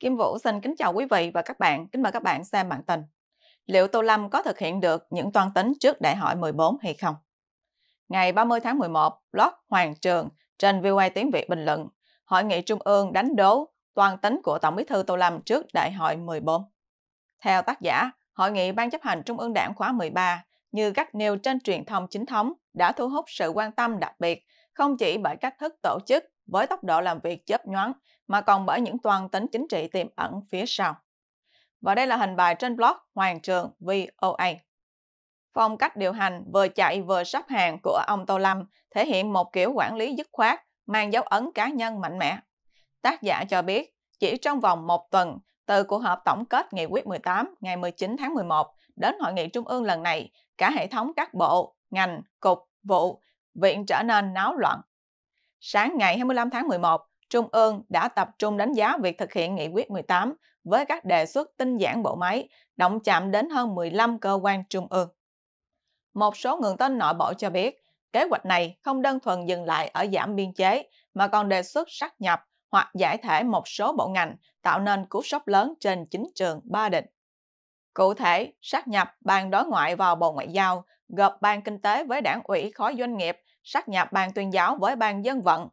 Kim Vũ xin kính chào quý vị và các bạn, kính mời các bạn xem bản tin. Liệu Tô Lâm có thực hiện được những toan tính trước đại hội 14 hay không? Ngày 30 tháng 11, blog Hoàng Trường trên VOA Tiếng Việt bình luận, Hội nghị Trung ương đánh đố toan tính của Tổng bí thư Tô Lâm trước đại hội 14. Theo tác giả, Hội nghị Ban chấp hành Trung ương Đảng khóa 13 như cách nêu trên truyền thông chính thống đã thu hút sự quan tâm đặc biệt không chỉ bởi cách thức tổ chức với tốc độ làm việc chớp nhoáng mà còn bởi những toàn tính chính trị tiềm ẩn phía sau. Và đây là hình bài trên blog Hoàng Trường VOA. Phong cách điều hành vừa chạy vừa sắp hàng của ông Tô Lâm thể hiện một kiểu quản lý dứt khoát mang dấu ấn cá nhân mạnh mẽ. Tác giả cho biết, chỉ trong vòng một tuần, từ cuộc họp tổng kết nghị quyết 18 ngày 19 tháng 11 đến hội nghị trung ương lần này, cả hệ thống các bộ, ngành, cục, vụ, viện trở nên náo loạn sáng ngày 25 tháng 11, Trung ương đã tập trung đánh giá việc thực hiện nghị quyết 18 với các đề xuất tinh giản bộ máy, động chạm đến hơn 15 cơ quan trung ương. Một số nguồn tin nội bộ cho biết, kế hoạch này không đơn thuần dừng lại ở giảm biên chế mà còn đề xuất sát nhập hoặc giải thể một số bộ ngành, tạo nên cú sốc lớn trên chính trường Ba Định. Cụ thể, sát nhập ban đối ngoại vào Bộ Ngoại giao, gộp ban kinh tế với đảng ủy khối doanh nghiệp sát nhập ban tuyên giáo với ban dân vận.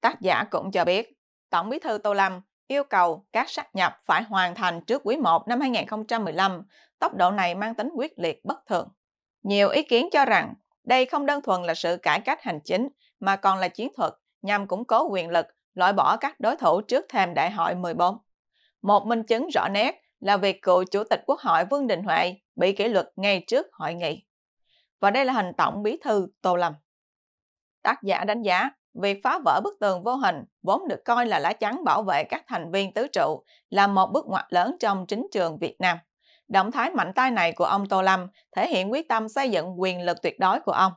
Tác giả cũng cho biết, Tổng bí thư Tô Lâm yêu cầu các sát nhập phải hoàn thành trước quý 1 năm 2015, tốc độ này mang tính quyết liệt bất thường. Nhiều ý kiến cho rằng đây không đơn thuần là sự cải cách hành chính mà còn là chiến thuật nhằm củng cố quyền lực, loại bỏ các đối thủ trước thềm đại hội 14. Một minh chứng rõ nét là việc cựu Chủ tịch Quốc hội Vương Đình Huệ bị kỷ luật ngay trước hội nghị. Và đây là hình tổng bí thư Tô Lâm. Tác giả đánh giá, việc phá vỡ bức tường vô hình vốn được coi là lá chắn bảo vệ các thành viên tứ trụ là một bước ngoặt lớn trong chính trường Việt Nam. Động thái mạnh tay này của ông Tô Lâm thể hiện quyết tâm xây dựng quyền lực tuyệt đối của ông.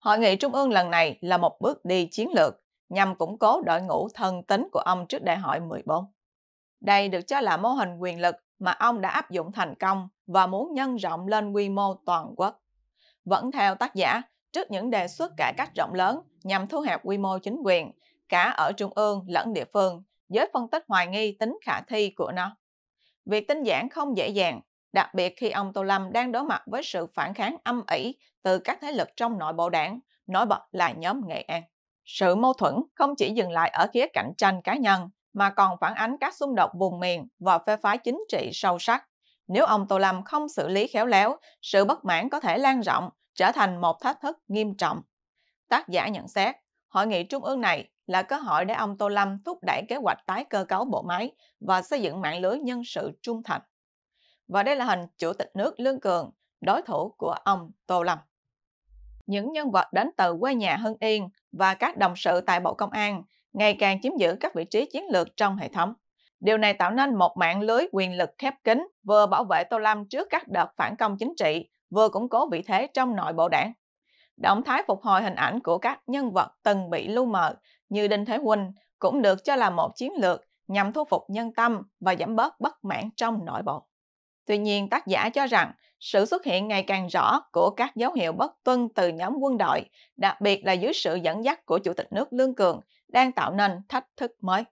Hội nghị trung ương lần này là một bước đi chiến lược nhằm củng cố đội ngũ thân tính của ông trước đại hội 14. Đây được cho là mô hình quyền lực mà ông đã áp dụng thành công và muốn nhân rộng lên quy mô toàn quốc. Vẫn theo tác giả, trước những đề xuất cải cách rộng lớn nhằm thu hẹp quy mô chính quyền, cả ở trung ương lẫn địa phương, giới phân tích hoài nghi tính khả thi của nó. Việc tinh giản không dễ dàng, đặc biệt khi ông Tô Lâm đang đối mặt với sự phản kháng âm ỉ từ các thế lực trong nội bộ đảng, nổi bật là nhóm Nghệ An. Sự mâu thuẫn không chỉ dừng lại ở khía cạnh tranh cá nhân, mà còn phản ánh các xung đột vùng miền và phê phái chính trị sâu sắc. Nếu ông Tô Lâm không xử lý khéo léo, sự bất mãn có thể lan rộng, trở thành một thách thức nghiêm trọng. Tác giả nhận xét, hội nghị trung ương này là cơ hội để ông Tô Lâm thúc đẩy kế hoạch tái cơ cấu bộ máy và xây dựng mạng lưới nhân sự trung thành. Và đây là hình chủ tịch nước Lương Cường, đối thủ của ông Tô Lâm. Những nhân vật đến từ quê nhà Hưng Yên và các đồng sự tại Bộ Công an ngày càng chiếm giữ các vị trí chiến lược trong hệ thống. Điều này tạo nên một mạng lưới quyền lực khép kín vừa bảo vệ Tô Lâm trước các đợt phản công chính trị, vừa củng cố vị thế trong nội bộ đảng. Động thái phục hồi hình ảnh của các nhân vật từng bị lưu mờ như Đinh Thế Huynh cũng được cho là một chiến lược nhằm thu phục nhân tâm và giảm bớt bất mãn trong nội bộ. Tuy nhiên, tác giả cho rằng sự xuất hiện ngày càng rõ của các dấu hiệu bất tuân từ nhóm quân đội, đặc biệt là dưới sự dẫn dắt của Chủ tịch nước Lương Cường, đang tạo nên thách thức mới.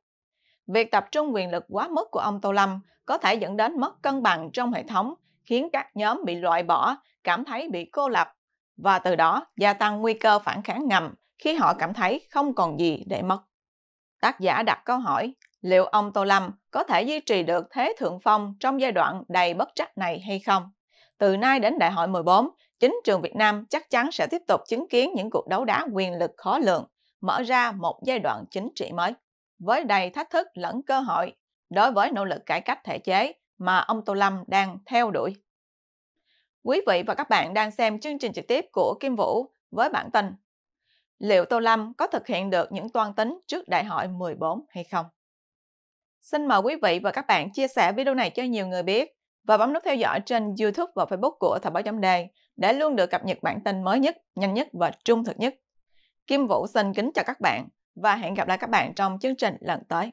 Việc tập trung quyền lực quá mức của ông Tô Lâm có thể dẫn đến mất cân bằng trong hệ thống, khiến các nhóm bị loại bỏ cảm thấy bị cô lập và từ đó gia tăng nguy cơ phản kháng ngầm khi họ cảm thấy không còn gì để mất. Tác giả đặt câu hỏi liệu ông Tô Lâm có thể duy trì được thế thượng phong trong giai đoạn đầy bất trắc này hay không? Từ nay đến đại hội 14, chính trường Việt Nam chắc chắn sẽ tiếp tục chứng kiến những cuộc đấu đá quyền lực khó lường, mở ra một giai đoạn chính trị mới. Với đầy thách thức lẫn cơ hội, đối với nỗ lực cải cách thể chế mà ông Tô Lâm đang theo đuổi. Quý vị và các bạn đang xem chương trình trực tiếp của Kim Vũ với bản tin Liệu Tô Lâm có thực hiện được những toan tính trước đại hội 14 hay không? Xin mời quý vị và các bạn chia sẻ video này cho nhiều người biết và bấm nút theo dõi trên YouTube và Facebook của Thời báo chấm đề để luôn được cập nhật bản tin mới nhất, nhanh nhất và trung thực nhất. Kim Vũ xin kính chào các bạn và hẹn gặp lại các bạn trong chương trình lần tới.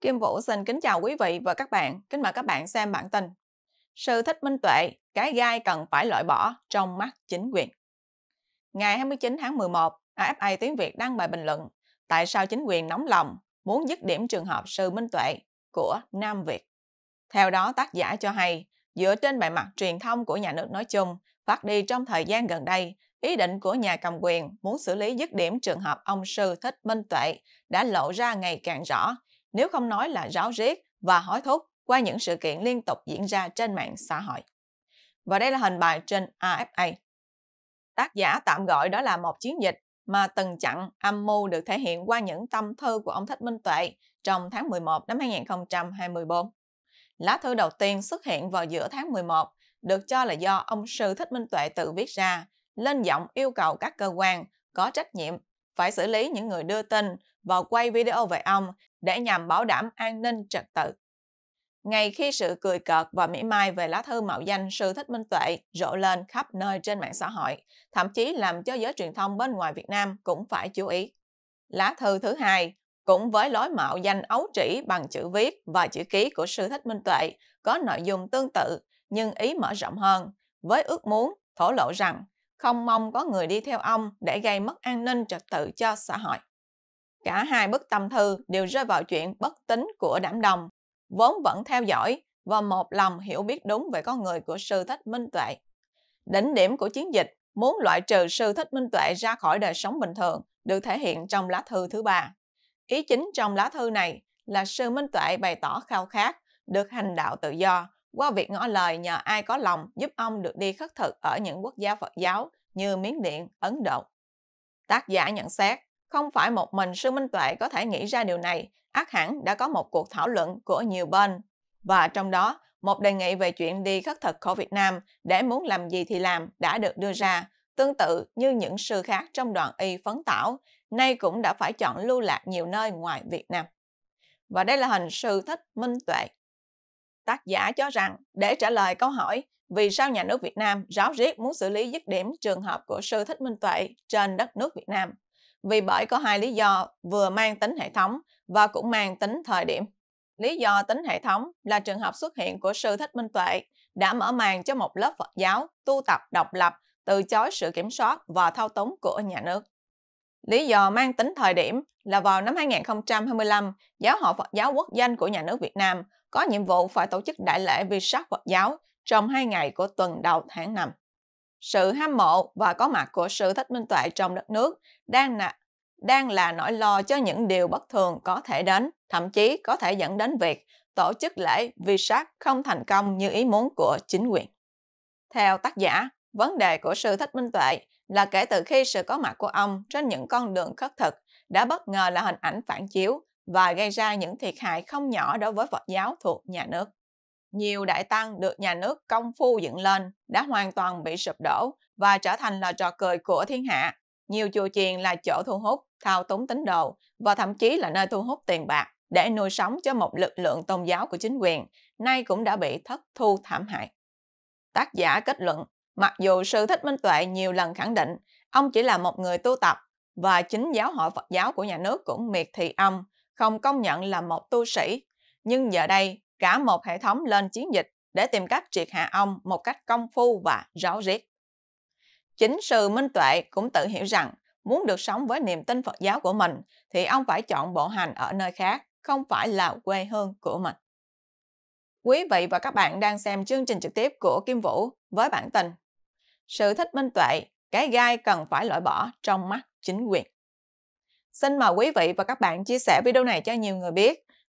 Kim Vũ xin kính chào quý vị và các bạn. Kính mời các bạn xem bản tin sự thích minh tuệ, cái gai cần phải loại bỏ trong mắt chính quyền. Ngày 29 tháng 11, AFA Tiếng Việt đăng bài bình luận Tại sao chính quyền nóng lòng muốn dứt điểm trường hợp sư minh tuệ của Nam Việt? Theo đó, tác giả cho hay, dựa trên bề mặt truyền thông của nhà nước nói chung, phát đi trong thời gian gần đây, ý định của nhà cầm quyền muốn xử lý dứt điểm trường hợp ông sư thích minh tuệ đã lộ ra ngày càng rõ, nếu không nói là ráo riết và hối thúc qua những sự kiện liên tục diễn ra trên mạng xã hội. Và đây là hình bài trên AFA. Tác giả tạm gọi đó là một chiến dịch mà từng chặn âm mưu được thể hiện qua những tâm thư của ông Thích Minh Tuệ trong tháng 11 năm 2024. Lá thư đầu tiên xuất hiện vào giữa tháng 11 được cho là do ông sư Thích Minh Tuệ tự viết ra, lên giọng yêu cầu các cơ quan có trách nhiệm phải xử lý những người đưa tin và quay video về ông để nhằm bảo đảm an ninh trật tự ngay khi sự cười cợt và mỉa mai về lá thư mạo danh sư thích minh tuệ rộ lên khắp nơi trên mạng xã hội, thậm chí làm cho giới truyền thông bên ngoài Việt Nam cũng phải chú ý. Lá thư thứ hai, cũng với lối mạo danh ấu trĩ bằng chữ viết và chữ ký của sư thích minh tuệ có nội dung tương tự nhưng ý mở rộng hơn, với ước muốn thổ lộ rằng không mong có người đi theo ông để gây mất an ninh trật tự cho xã hội. Cả hai bức tâm thư đều rơi vào chuyện bất tính của đám đồng vốn vẫn theo dõi và một lòng hiểu biết đúng về con người của sư thích minh tuệ. Đỉnh điểm của chiến dịch muốn loại trừ sư thích minh tuệ ra khỏi đời sống bình thường được thể hiện trong lá thư thứ ba. Ý chính trong lá thư này là sư minh tuệ bày tỏ khao khát được hành đạo tự do qua việc ngỏ lời nhờ ai có lòng giúp ông được đi khất thực ở những quốc gia Phật giáo như Miến Điện, Ấn Độ. Tác giả nhận xét, không phải một mình Sư Minh Tuệ có thể nghĩ ra điều này, ác hẳn đã có một cuộc thảo luận của nhiều bên. Và trong đó, một đề nghị về chuyện đi khất thực khổ Việt Nam để muốn làm gì thì làm đã được đưa ra, tương tự như những sư khác trong đoàn y phấn tảo, nay cũng đã phải chọn lưu lạc nhiều nơi ngoài Việt Nam. Và đây là hình sư thích Minh Tuệ. Tác giả cho rằng, để trả lời câu hỏi vì sao nhà nước Việt Nam ráo riết muốn xử lý dứt điểm trường hợp của sư thích Minh Tuệ trên đất nước Việt Nam, vì bởi có hai lý do vừa mang tính hệ thống và cũng mang tính thời điểm. Lý do tính hệ thống là trường hợp xuất hiện của sư Thích Minh Tuệ đã mở màn cho một lớp Phật giáo tu tập độc lập, từ chối sự kiểm soát và thao túng của nhà nước. Lý do mang tính thời điểm là vào năm 2025, Giáo hội Phật giáo quốc danh của nhà nước Việt Nam có nhiệm vụ phải tổ chức đại lễ vi sát Phật giáo trong hai ngày của tuần đầu tháng 5. Sự hâm mộ và có mặt của sự Thích Minh Tuệ trong đất nước đang là, đang là nỗi lo cho những điều bất thường có thể đến, thậm chí có thể dẫn đến việc tổ chức lễ vi sát không thành công như ý muốn của chính quyền. Theo tác giả, vấn đề của sự Thích Minh Tuệ là kể từ khi sự có mặt của ông trên những con đường khất thực đã bất ngờ là hình ảnh phản chiếu và gây ra những thiệt hại không nhỏ đối với Phật giáo thuộc nhà nước nhiều đại tăng được nhà nước công phu dựng lên đã hoàn toàn bị sụp đổ và trở thành là trò cười của thiên hạ. Nhiều chùa chiền là chỗ thu hút, thao túng tín đồ và thậm chí là nơi thu hút tiền bạc để nuôi sống cho một lực lượng tôn giáo của chính quyền, nay cũng đã bị thất thu thảm hại. Tác giả kết luận, mặc dù sư Thích Minh Tuệ nhiều lần khẳng định ông chỉ là một người tu tập và chính giáo hội Phật giáo của nhà nước cũng miệt thị ông, không công nhận là một tu sĩ. Nhưng giờ đây, cả một hệ thống lên chiến dịch để tìm cách triệt hạ ông một cách công phu và ráo riết. Chính sự minh tuệ cũng tự hiểu rằng muốn được sống với niềm tin Phật giáo của mình thì ông phải chọn bộ hành ở nơi khác, không phải là quê hương của mình. Quý vị và các bạn đang xem chương trình trực tiếp của Kim Vũ với bản tin Sự thích minh tuệ, cái gai cần phải loại bỏ trong mắt chính quyền. Xin mời quý vị và các bạn chia sẻ video này cho nhiều người biết